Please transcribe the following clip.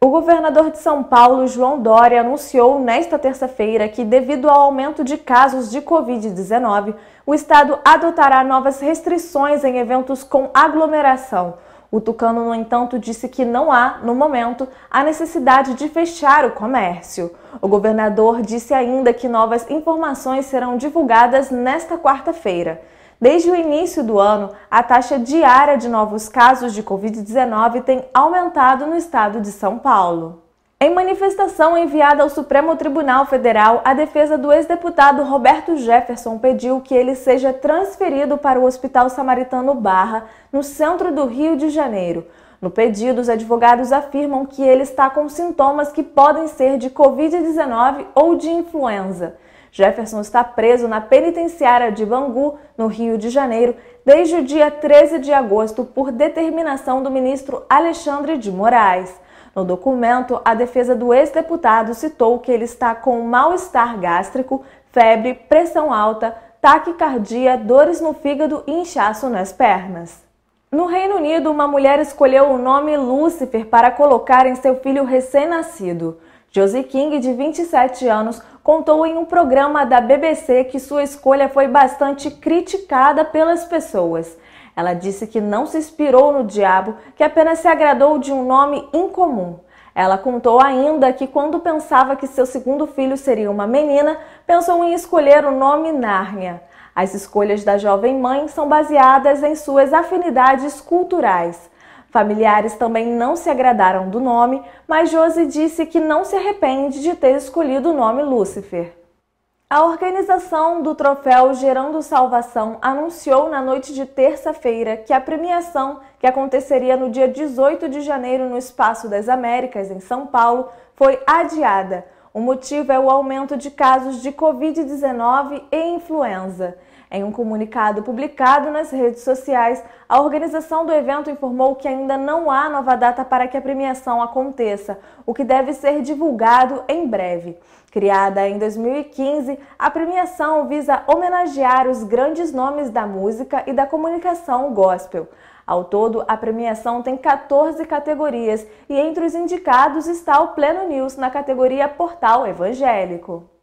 O governador de São Paulo, João Dória, anunciou nesta terça-feira que, devido ao aumento de casos de Covid-19, o estado adotará novas restrições em eventos com aglomeração. O tucano, no entanto, disse que não há, no momento, a necessidade de fechar o comércio. O governador disse ainda que novas informações serão divulgadas nesta quarta-feira. Desde o início do ano, a taxa diária de novos casos de Covid-19 tem aumentado no estado de São Paulo. Em manifestação enviada ao Supremo Tribunal Federal, a defesa do ex-deputado Roberto Jefferson pediu que ele seja transferido para o Hospital Samaritano Barra, no centro do Rio de Janeiro. No pedido, os advogados afirmam que ele está com sintomas que podem ser de Covid-19 ou de influenza. Jefferson está preso na penitenciária de Bangu, no Rio de Janeiro, desde o dia 13 de agosto por determinação do ministro Alexandre de Moraes. No documento, a defesa do ex-deputado citou que ele está com mal-estar gástrico, febre, pressão alta, taquicardia, dores no fígado e inchaço nas pernas. No Reino Unido, uma mulher escolheu o nome Lúcifer para colocar em seu filho recém-nascido. Josie King, de 27 anos, contou em um programa da BBC que sua escolha foi bastante criticada pelas pessoas. Ela disse que não se inspirou no diabo, que apenas se agradou de um nome incomum. Ela contou ainda que quando pensava que seu segundo filho seria uma menina, pensou em escolher o nome Nárnia. As escolhas da jovem mãe são baseadas em suas afinidades culturais. Familiares também não se agradaram do nome, mas Josi disse que não se arrepende de ter escolhido o nome Lúcifer. A organização do troféu Gerando Salvação anunciou na noite de terça-feira que a premiação, que aconteceria no dia 18 de janeiro no Espaço das Américas, em São Paulo, foi adiada o motivo é o aumento de casos de Covid-19 e influenza. Em um comunicado publicado nas redes sociais, a organização do evento informou que ainda não há nova data para que a premiação aconteça, o que deve ser divulgado em breve. Criada em 2015, a premiação visa homenagear os grandes nomes da música e da comunicação gospel. Ao todo, a premiação tem 14 categorias e entre os indicados está o Pleno News na categoria Portal Evangélico.